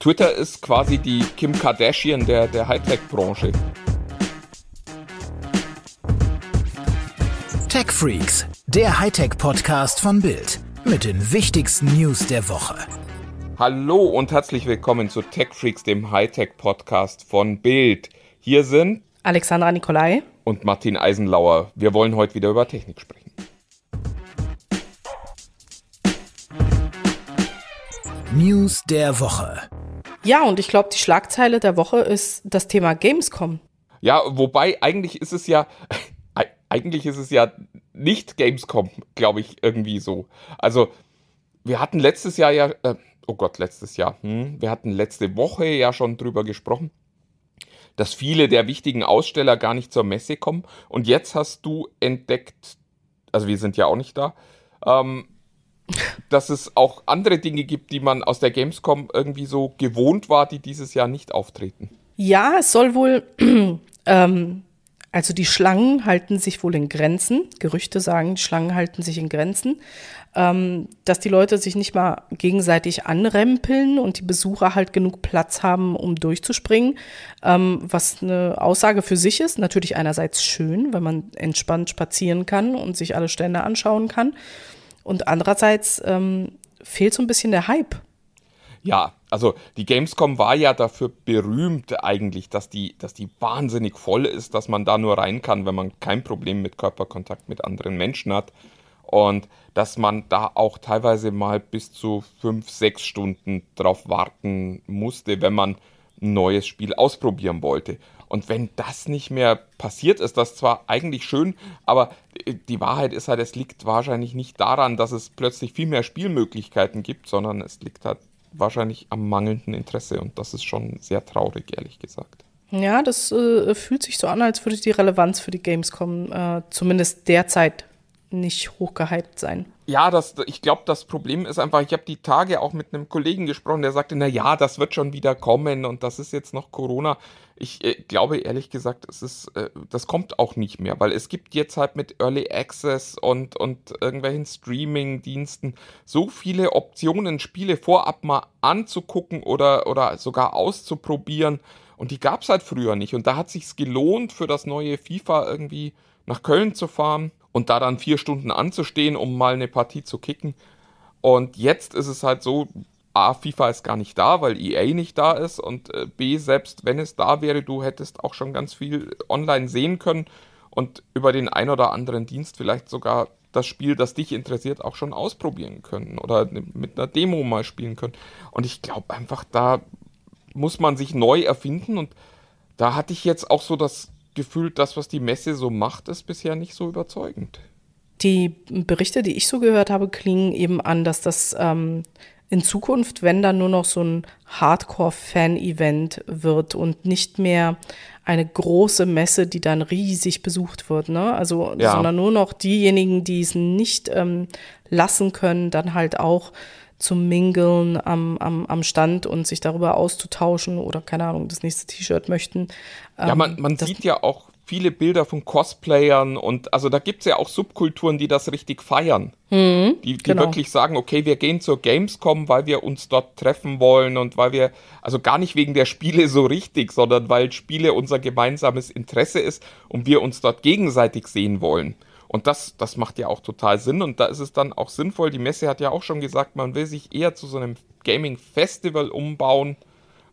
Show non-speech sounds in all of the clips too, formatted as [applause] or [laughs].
Twitter ist quasi die Kim Kardashian der, der Hightech-Branche. Tech Freaks, der Hightech-Podcast von Bild mit den wichtigsten News der Woche. Hallo und herzlich willkommen zu Tech Freaks, dem Hightech-Podcast von Bild. Hier sind Alexandra Nikolai und Martin Eisenlauer. Wir wollen heute wieder über Technik sprechen. News der Woche. Ja, und ich glaube, die Schlagzeile der Woche ist das Thema Gamescom. Ja, wobei eigentlich ist es ja, [laughs] eigentlich ist es ja nicht Gamescom, glaube ich, irgendwie so. Also, wir hatten letztes Jahr ja, äh, oh Gott, letztes Jahr, hm, wir hatten letzte Woche ja schon drüber gesprochen, dass viele der wichtigen Aussteller gar nicht zur Messe kommen. Und jetzt hast du entdeckt, also wir sind ja auch nicht da, ähm, dass es auch andere Dinge gibt, die man aus der Gamescom irgendwie so gewohnt war, die dieses Jahr nicht auftreten. Ja, es soll wohl, [clears throat] ähm, also die Schlangen halten sich wohl in Grenzen. Gerüchte sagen, die Schlangen halten sich in Grenzen. Ähm, dass die Leute sich nicht mal gegenseitig anrempeln und die Besucher halt genug Platz haben, um durchzuspringen. Ähm, was eine Aussage für sich ist. Natürlich einerseits schön, weil man entspannt spazieren kann und sich alle Stände anschauen kann. Und andererseits ähm, fehlt so ein bisschen der Hype. Ja, also die Gamescom war ja dafür berühmt eigentlich, dass die, dass die wahnsinnig voll ist, dass man da nur rein kann, wenn man kein Problem mit Körperkontakt mit anderen Menschen hat. Und dass man da auch teilweise mal bis zu fünf, sechs Stunden drauf warten musste, wenn man ein neues Spiel ausprobieren wollte. Und wenn das nicht mehr passiert, ist das zwar eigentlich schön, aber äh, die Wahrheit ist halt, es liegt wahrscheinlich nicht daran, dass es plötzlich viel mehr Spielmöglichkeiten gibt, sondern es liegt halt wahrscheinlich am mangelnden Interesse und das ist schon sehr traurig, ehrlich gesagt. Ja, das äh, fühlt sich so an, als würde die Relevanz für die Gamescom äh, zumindest derzeit nicht hochgehypt sein ja, das, ich glaube, das Problem ist einfach, ich habe die Tage auch mit einem Kollegen gesprochen, der sagte, na ja, das wird schon wieder kommen und das ist jetzt noch Corona. Ich äh, glaube ehrlich gesagt, es ist, äh, das kommt auch nicht mehr, weil es gibt jetzt halt mit Early Access und, und irgendwelchen Streaming-Diensten so viele Optionen, Spiele vorab mal anzugucken oder, oder sogar auszuprobieren. Und die gab es halt früher nicht. Und da hat sich gelohnt, für das neue FIFA irgendwie nach Köln zu fahren und da dann vier Stunden anzustehen, um mal eine Partie zu kicken. Und jetzt ist es halt so, A, FIFA ist gar nicht da, weil EA nicht da ist und äh, B, selbst wenn es da wäre, du hättest auch schon ganz viel online sehen können und über den ein oder anderen Dienst vielleicht sogar das Spiel, das dich interessiert, auch schon ausprobieren können oder mit einer Demo mal spielen können. Und ich glaube einfach, da muss man sich neu erfinden und da hatte ich jetzt auch so das gefühlt, das, was die Messe so macht, ist bisher nicht so überzeugend. Die Berichte, die ich so gehört habe, klingen eben an, dass das ähm, in Zukunft, wenn dann nur noch so ein Hardcore-Fan-Event wird und nicht mehr eine große Messe, die dann riesig besucht wird, ne? Also, ja. sondern nur noch diejenigen, die es nicht ähm, lassen können, dann halt auch zum Mingeln am, am, am Stand und sich darüber auszutauschen oder keine Ahnung, das nächste T-Shirt möchten. ja, man, ähm, man sieht ja auch viele Bilder von Cosplayern und also da gibt es ja auch Subkulturen, die das richtig feiern. Mhm, die, die genau. wirklich sagen, okay, wir gehen zur Gamescom, weil wir uns dort treffen wollen und weil wir, also gar nicht wegen der Spiele so richtig, sondern weil Spiele unser gemeinsames Interesse ist und wir uns dort gegenseitig sehen wollen. Und das, das macht ja auch total Sinn und da ist es dann auch sinnvoll. Die Messe hat ja auch schon gesagt, man will sich eher zu so einem Gaming-Festival umbauen.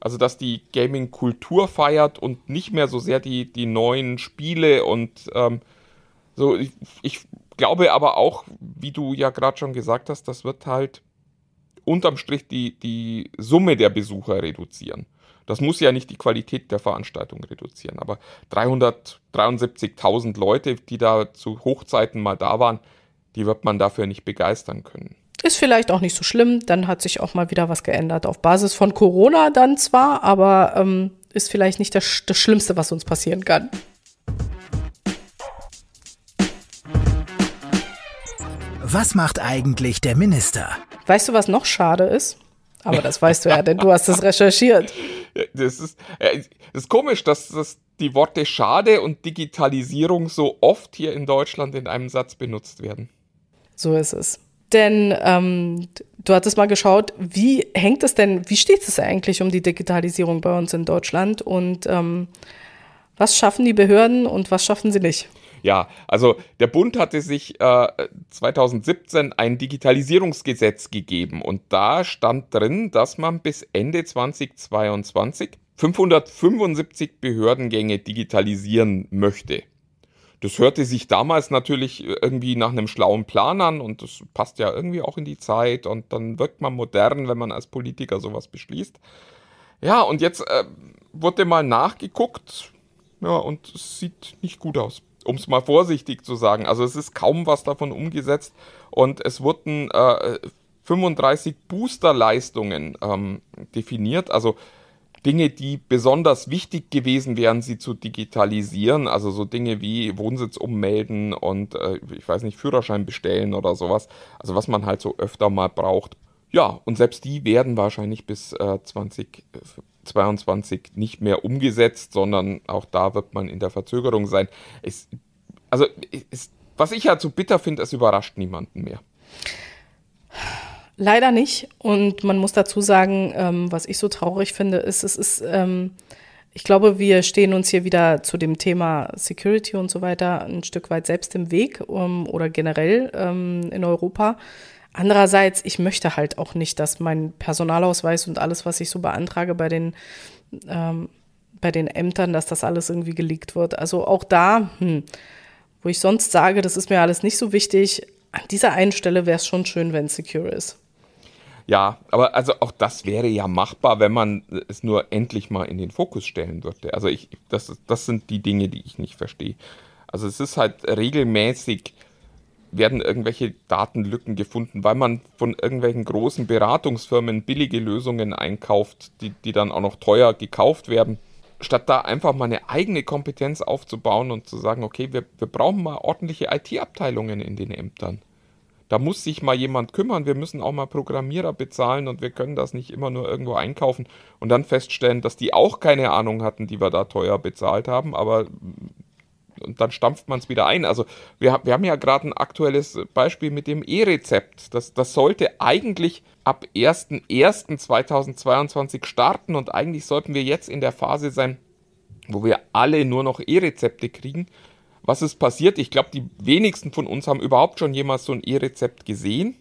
Also, dass die Gaming-Kultur feiert und nicht mehr so sehr die, die neuen Spiele und ähm, so. Ich, ich glaube aber auch, wie du ja gerade schon gesagt hast, das wird halt unterm Strich die, die Summe der Besucher reduzieren. Das muss ja nicht die Qualität der Veranstaltung reduzieren, aber 373.000 Leute, die da zu Hochzeiten mal da waren, die wird man dafür nicht begeistern können. Ist vielleicht auch nicht so schlimm, dann hat sich auch mal wieder was geändert. Auf Basis von Corona dann zwar, aber ähm, ist vielleicht nicht das, das Schlimmste, was uns passieren kann. Was macht eigentlich der Minister? Weißt du, was noch schade ist? Aber das weißt du ja, denn du hast das recherchiert. Das ist, das äh, ist komisch, dass das die Worte Schade und Digitalisierung so oft hier in Deutschland in einem Satz benutzt werden. So ist es. Denn ähm, du hattest mal geschaut, wie hängt es denn, wie steht es eigentlich um die Digitalisierung bei uns in Deutschland und ähm, was schaffen die Behörden und was schaffen sie nicht? Ja, also der Bund hatte sich äh, 2017 ein Digitalisierungsgesetz gegeben und da stand drin, dass man bis Ende 2022 575 Behördengänge digitalisieren möchte. Das hörte sich damals natürlich irgendwie nach einem schlauen Plan an und das passt ja irgendwie auch in die Zeit und dann wirkt man modern, wenn man als Politiker sowas beschließt. Ja, und jetzt äh, wurde mal nachgeguckt ja, und es sieht nicht gut aus um es mal vorsichtig zu sagen. Also es ist kaum was davon umgesetzt und es wurden äh, 35 Boosterleistungen ähm, definiert, also Dinge, die besonders wichtig gewesen wären, sie zu digitalisieren, also so Dinge wie Wohnsitz ummelden und äh, ich weiß nicht, Führerschein bestellen oder sowas, also was man halt so öfter mal braucht. Ja, und selbst die werden wahrscheinlich bis äh, 20 2022 nicht mehr umgesetzt, sondern auch da wird man in der Verzögerung sein. Es, also, es, was ich halt so bitter finde, es überrascht niemanden mehr. Leider nicht. Und man muss dazu sagen, ähm, was ich so traurig finde, ist, es ist, ähm, ich glaube, wir stehen uns hier wieder zu dem Thema Security und so weiter ein Stück weit selbst im Weg um, ähm, oder generell ähm, in Europa. Andererseits, ich möchte halt auch nicht, dass mein Personalausweis und alles, was ich so beantrage bei den, ähm, bei den Ämtern, dass das alles irgendwie geleakt wird. Also auch da, hm, wo ich sonst sage, das ist mir alles nicht so wichtig, an dieser einen Stelle wäre es schon schön, wenn es secure ist. Ja, aber also auch das wäre ja machbar, wenn man es nur endlich mal in den Fokus stellen würde. Also ich, das, das sind die Dinge, die ich nicht verstehe. Also es ist halt regelmäßig werden irgendwelche Datenlücken gefunden, weil man von irgendwelchen großen Beratungsfirmen billige Lösungen einkauft, die, die dann auch noch teuer gekauft werden. Statt da einfach mal eine eigene Kompetenz aufzubauen und zu sagen, okay, wir, wir brauchen mal ordentliche IT-Abteilungen in den Ämtern. Da muss sich mal jemand kümmern, wir müssen auch mal Programmierer bezahlen und wir können das nicht immer nur irgendwo einkaufen und dann feststellen, dass die auch keine Ahnung hatten, die wir da teuer bezahlt haben, aber und dann stampft man es wieder ein. Also wir, wir haben ja gerade ein aktuelles Beispiel mit dem E-Rezept. Das, das sollte eigentlich ab 1.1.2022 starten und eigentlich sollten wir jetzt in der Phase sein, wo wir alle nur noch E-Rezepte kriegen. Was ist passiert? Ich glaube, die wenigsten von uns haben überhaupt schon jemals so ein E-Rezept gesehen.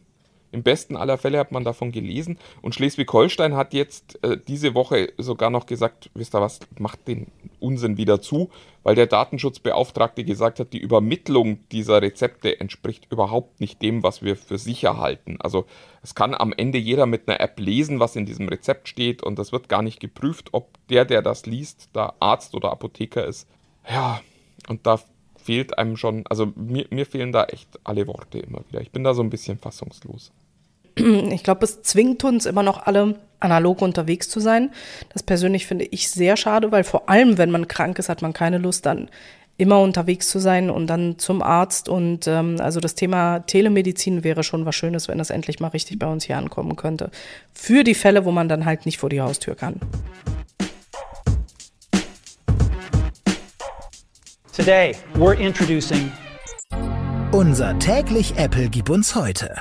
Im besten aller Fälle hat man davon gelesen. Und Schleswig-Holstein hat jetzt äh, diese Woche sogar noch gesagt, wisst ihr was, macht den Unsinn wieder zu, weil der Datenschutzbeauftragte gesagt hat, die Übermittlung dieser Rezepte entspricht überhaupt nicht dem, was wir für sicher halten. Also es kann am Ende jeder mit einer App lesen, was in diesem Rezept steht und das wird gar nicht geprüft, ob der, der das liest, da Arzt oder Apotheker ist. Ja, und da fehlt einem schon, also mir, mir fehlen da echt alle Worte immer wieder. Ich bin da so ein bisschen fassungslos ich glaube, es zwingt uns immer noch alle analog unterwegs zu sein. Das persönlich finde ich sehr schade, weil vor allem, wenn man krank ist, hat man keine Lust, dann immer unterwegs zu sein und dann zum Arzt. Und ähm, also das Thema Telemedizin wäre schon was Schönes, wenn das endlich mal richtig bei uns hier ankommen könnte. Für die Fälle, wo man dann halt nicht vor die Haustür kann. Today we're introducing unser täglich Apple gibt uns heute.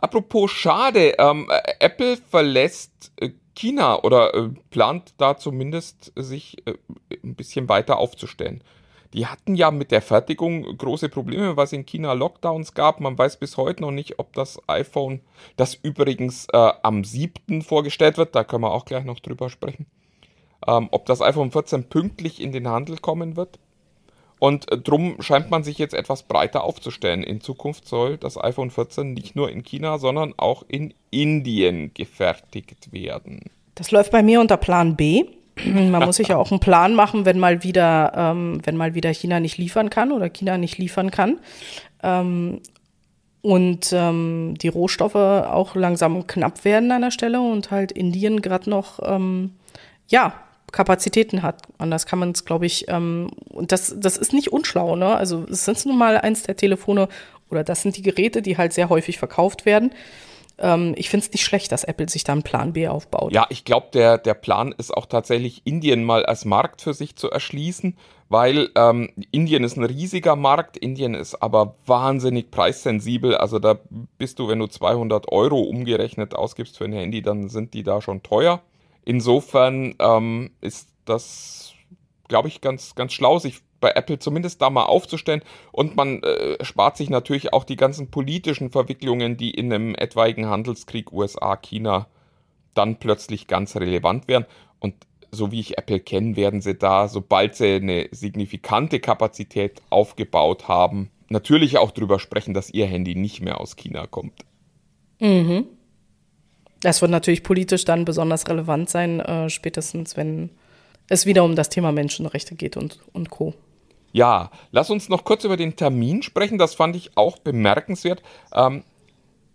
Apropos schade, ähm, äh, Apple verlässt äh, China oder äh, plant da zumindest äh, sich äh, ein bisschen weiter aufzustellen. Die hatten ja mit der Fertigung große Probleme, weil es in China Lockdowns gab. Man weiß bis heute noch nicht, ob das iPhone, das übrigens äh, am 7. vorgestellt wird, da können wir auch gleich noch drüber sprechen, ähm, ob das iPhone 14 pünktlich in den Handel kommen wird. Und äh, drum scheint man sich jetzt etwas breiter aufzustellen. In Zukunft soll das iPhone 14 nicht nur in China, sondern auch in Indien gefertigt werden. Das läuft bei mir unter Plan B. [clears throat] Man muss sich ja auch einen Plan machen, wenn mal wieder, ähm, wenn mal wieder China nicht liefern kann oder China nicht liefern kann. Ähm, und ähm, die Rohstoffe auch langsam knapp werden an der Stelle und halt Indien gerade noch ähm, ja, Kapazitäten hat. Anders kann man es, glaube ich, ähm, und das, das ist nicht unschlau, ne? Also es sind nun mal eins der Telefone oder das sind die Geräte, die halt sehr häufig verkauft werden. Ähm, ich finde es nicht schlecht, dass Apple sich da einen Plan B aufbaut. Ja, ich glaube, der, der Plan ist auch tatsächlich, Indien mal als Markt für sich zu erschließen, weil ähm, Indien ist ein riesiger Markt, Indien ist aber wahnsinnig preissensibel. Also da bist du, wenn du 200 Euro umgerechnet ausgibst für ein Handy, dann sind die da schon teuer. Insofern ähm, ist das, glaube ich, ganz, ganz schlau, sich bei Apple zumindest da mal aufzustellen. Und man äh, spart sich natürlich auch die ganzen politischen Verwicklungen, die in einem etwaigen Handelskrieg USA-China dann plötzlich ganz relevant wären. Und so wie ich Apple kenne, werden sie da, sobald sie eine signifikante Kapazität aufgebaut haben, natürlich auch darüber sprechen, dass ihr Handy nicht mehr aus China kommt. Mhm. Das wird natürlich politisch dann besonders relevant sein, äh, spätestens wenn es wieder um das Thema Menschenrechte geht und, und Co. Ja, lass uns noch kurz über den Termin sprechen. Das fand ich auch bemerkenswert. Ähm,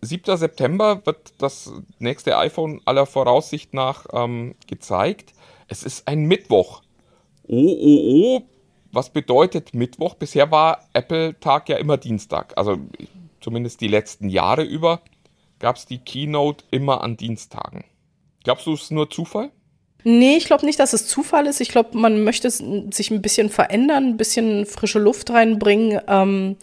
7. September wird das nächste iPhone aller Voraussicht nach ähm, gezeigt. Es ist ein Mittwoch. Oh, oh, oh. Was bedeutet Mittwoch? Bisher war Apple-Tag ja immer Dienstag. Also zumindest die letzten Jahre über gab es die Keynote immer an Dienstagen. Glaubst du, es ist nur Zufall? Nee, ich glaube nicht, dass es Zufall ist. Ich glaube, man möchte sich ein bisschen verändern, ein bisschen frische Luft reinbringen. Ähm,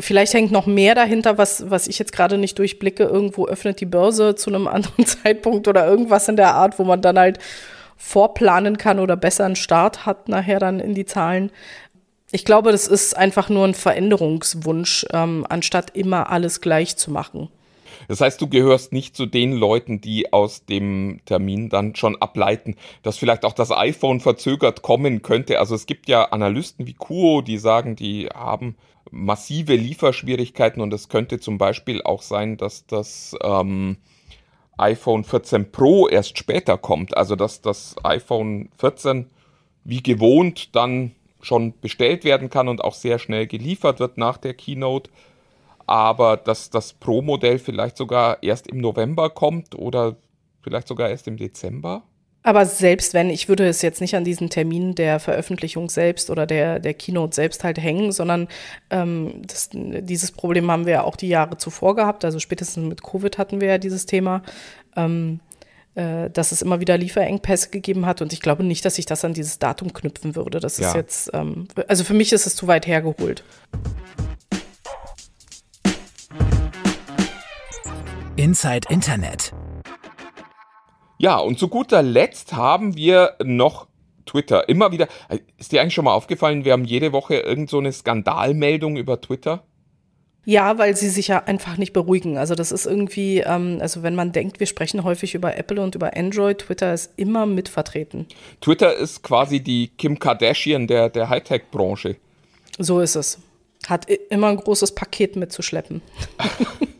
vielleicht hängt noch mehr dahinter, was, was ich jetzt gerade nicht durchblicke. Irgendwo öffnet die Börse zu einem [laughs] anderen Zeitpunkt oder irgendwas in der Art, wo man dann halt vorplanen kann oder besser einen Start hat nachher dann in die Zahlen. Ich glaube, das ist einfach nur ein Veränderungswunsch, ähm, anstatt immer alles gleich zu machen. Das heißt, du gehörst nicht zu den Leuten, die aus dem Termin dann schon ableiten, dass vielleicht auch das iPhone verzögert kommen könnte. Also es gibt ja Analysten wie Kuo, die sagen, die haben massive Lieferschwierigkeiten und es könnte zum Beispiel auch sein, dass das ähm, iPhone 14 Pro erst später kommt. Also dass das iPhone 14 wie gewohnt dann schon bestellt werden kann und auch sehr schnell geliefert wird nach der Keynote aber dass das Pro-Modell vielleicht sogar erst im November kommt oder vielleicht sogar erst im Dezember. Aber selbst wenn, ich würde es jetzt nicht an diesen Termin der Veröffentlichung selbst oder der, der Keynote selbst halt hängen, sondern ähm, das, dieses Problem haben wir ja auch die Jahre zuvor gehabt. Also spätestens mit Covid hatten wir ja dieses Thema, ähm, äh, dass es immer wieder Lieferengpässe gegeben hat. Und ich glaube nicht, dass ich das an dieses Datum knüpfen würde. Das ja. ist jetzt, ähm, also für mich ist es zu weit hergeholt. Inside Internet. Ja, und zu guter Letzt haben wir noch Twitter. Immer wieder. Ist dir eigentlich schon mal aufgefallen, wir haben jede Woche irgendeine so eine Skandalmeldung über Twitter? Ja, weil sie sich ja einfach nicht beruhigen. Also das ist irgendwie, ähm, also wenn man denkt, wir sprechen häufig über Apple und über Android, Twitter ist immer mitvertreten. Twitter ist quasi die Kim Kardashian der, der Hightech-Branche. So ist es. Hat immer ein großes Paket mitzuschleppen. [laughs]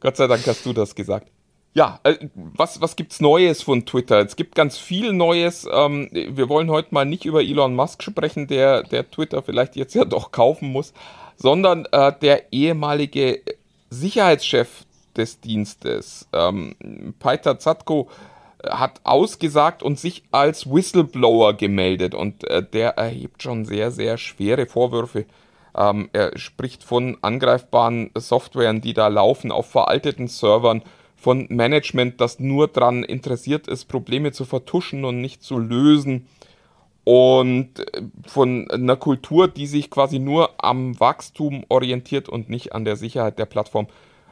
Gott sei Dank hast du das gesagt. Ja, äh, was, was es Neues von Twitter? Es gibt ganz viel Neues. Ähm, wir wollen heute mal nicht über Elon Musk sprechen, der, der Twitter vielleicht jetzt ja [laughs] doch kaufen muss, sondern äh, der ehemalige Sicherheitschef des Dienstes, ähm, Peter Zatko, äh, hat ausgesagt und sich als Whistleblower gemeldet. Und der erhebt schon sehr, sehr schwere Vorwürfe ähm, er spricht von angreifbaren Softwaren, die da laufen auf veralteten Servern, von Management, das nur daran interessiert ist, Probleme zu vertuschen und nicht zu lösen. Und äh, von einer Kultur, die sich quasi nur am Wachstum orientiert und nicht an der Sicherheit der Plattform.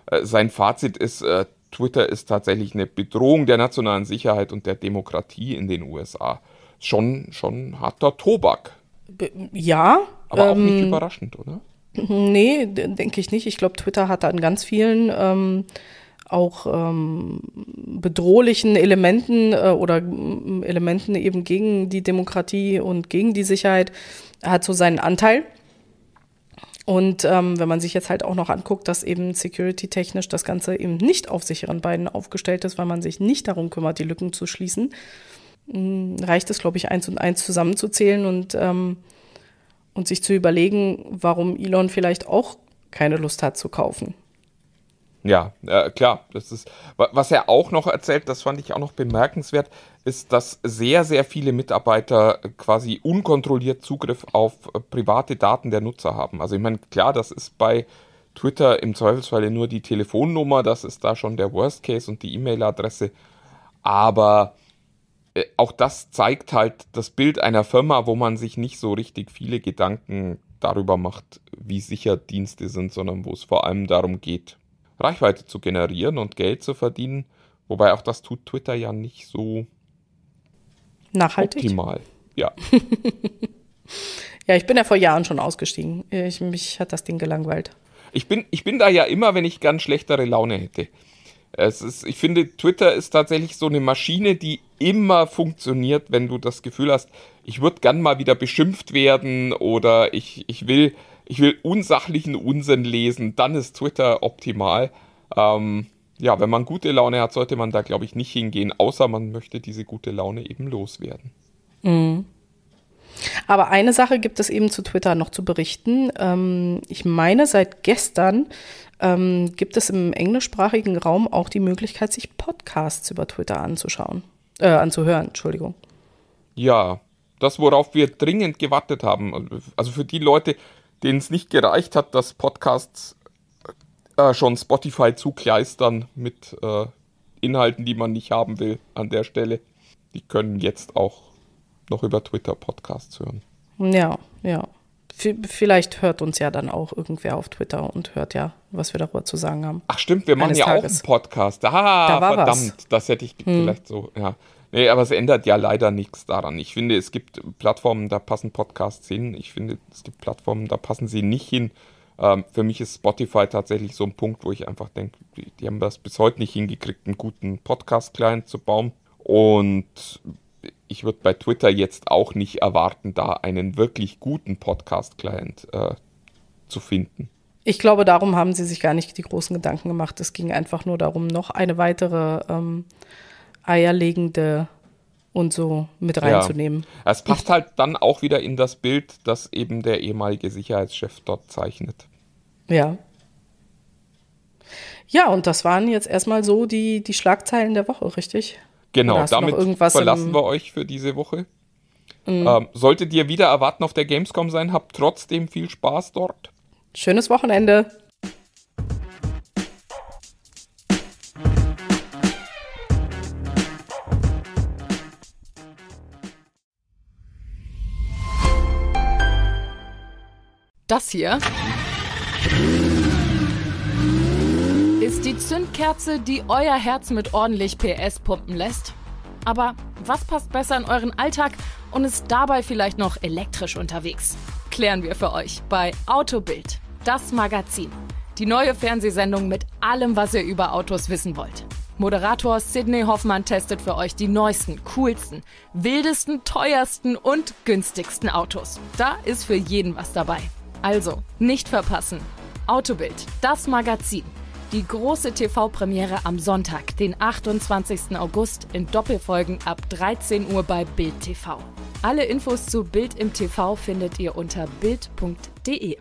Äh, sein Fazit ist, äh, Twitter ist tatsächlich eine Bedrohung der nationalen Sicherheit und der Demokratie in den USA. Schon, schon harter Tobak ja. Aber auch ähm, nicht überraschend, oder? [laughs] Nee, denke ich nicht. Ich glaube, Twitter hat an ganz vielen ähm, auch ähm, bedrohlichen Elementen äh, oder äh, Elementen eben gegen die Demokratie und gegen die Sicherheit hat so seinen Anteil. Und ähm, wenn man sich jetzt halt auch noch anguckt, dass eben security-technisch das Ganze eben nicht auf sicheren Beinen aufgestellt ist, weil man sich nicht darum kümmert, die Lücken zu schließen, hm, reicht es, glaube ich, eins und eins zusammenzuzählen und, ähm, und sich zu überlegen, warum Elon vielleicht auch keine Lust hat zu kaufen. Ja, äh, klar. Das ist, was er auch noch erzählt, das fand ich auch noch bemerkenswert, ist, dass sehr, sehr viele Mitarbeiter quasi unkontrolliert Zugriff auf äh, private Daten der Nutzer haben. Also ich meine, klar, das ist bei Twitter im Zweifelsfall nur die Telefonnummer, das ist da schon der Worst Case und die E-Mail-Adresse. Aber äh, auch das zeigt halt das Bild einer Firma, wo man sich nicht so richtig viele Gedanken darüber macht, wie sicher Dienste sind, sondern wo es vor allem darum geht, Reichweite zu generieren und Geld zu verdienen. Wobei auch das tut Twitter ja nicht so nachhaltig. Optimal, ja. [laughs] ja, ich bin ja vor Jahren schon ausgestiegen. Ich, mich hat das Ding gelangweilt. Ich bin, ich bin da ja immer, wenn ich gern schlechtere Laune hätte. Es ist, ich finde, Twitter ist tatsächlich so eine Maschine, die immer funktioniert, wenn du das Gefühl hast, ich würde gern mal wieder beschimpft werden oder ich, ich will, ich will unsachlichen Unsinn lesen, dann ist Twitter optimal. Ähm, ja, wenn man gute Laune hat, sollte man da, glaube ich, nicht hingehen, außer man möchte diese gute Laune eben loswerden. Mhm. Aber eine Sache gibt es eben zu Twitter noch zu berichten. Ähm, ich meine, seit gestern ähm, gibt es im englischsprachigen Raum auch die Möglichkeit, sich Podcasts über Twitter anzuschauen, äh, anzuhören, Entschuldigung. Ja, das, worauf wir dringend gewartet haben. Also für die Leute, denen es nicht gereicht hat, dass Podcasts äh, schon Spotify zukleistern mit äh, Inhalten, die man nicht haben will an der Stelle. Die können jetzt auch noch über Twitter Podcasts hören. Ja, ja. V vielleicht hört uns ja dann auch irgendwer auf Twitter und hört ja, was wir darüber zu sagen haben. Ach stimmt, wir machen ja Tages. auch einen Podcast. Ah, da verdammt, was. das hätte ich hm. vielleicht so, ja. Nee, aber es ändert ja leider nichts daran. Ich finde, es gibt Plattformen, da passen Podcasts hin. Ich finde, es gibt Plattformen, da passen sie nicht hin. Ähm, für mich ist Spotify tatsächlich so ein Punkt, wo ich einfach denke, die, die haben das bis heute nicht hingekriegt, einen guten Podcast-Client zu bauen. Und ich würde bei Twitter jetzt auch nicht erwarten, da einen wirklich guten Podcast-Client äh, zu finden. Ich glaube, darum haben sie sich gar nicht die großen Gedanken gemacht. Es ging einfach nur darum, noch eine weitere ähm, eierlegende und so mit reinzunehmen. Ja. Es passt halt dann auch wieder in das Bild, das eben der ehemalige Sicherheitschef dort zeichnet. Ja. Ja, und das waren jetzt erstmal so die, die Schlagzeilen der Woche, richtig? Genau, damit verlassen wir euch für diese Woche. Mhm. Ähm, solltet ihr wieder erwarten auf der Gamescom sein, habt trotzdem viel Spaß dort. Schönes Wochenende. Das hier ist die Zündkerze, die euer Herz mit ordentlich PS pumpen lässt. Aber was passt besser in euren Alltag und ist dabei vielleicht noch elektrisch unterwegs? Klären wir für euch bei Autobild, das Magazin. Die neue Fernsehsendung mit allem, was ihr über Autos wissen wollt. Moderator Sidney Hoffmann testet für euch die neuesten, coolsten, wildesten, teuersten und günstigsten Autos. Da ist für jeden was dabei. Also, nicht verpassen. Autobild, das Magazin. Die große TV-Premiere am Sonntag, den 28. August in Doppelfolgen ab 13 Uhr bei Bild TV. Alle Infos zu Bild im TV findet ihr unter bild.de.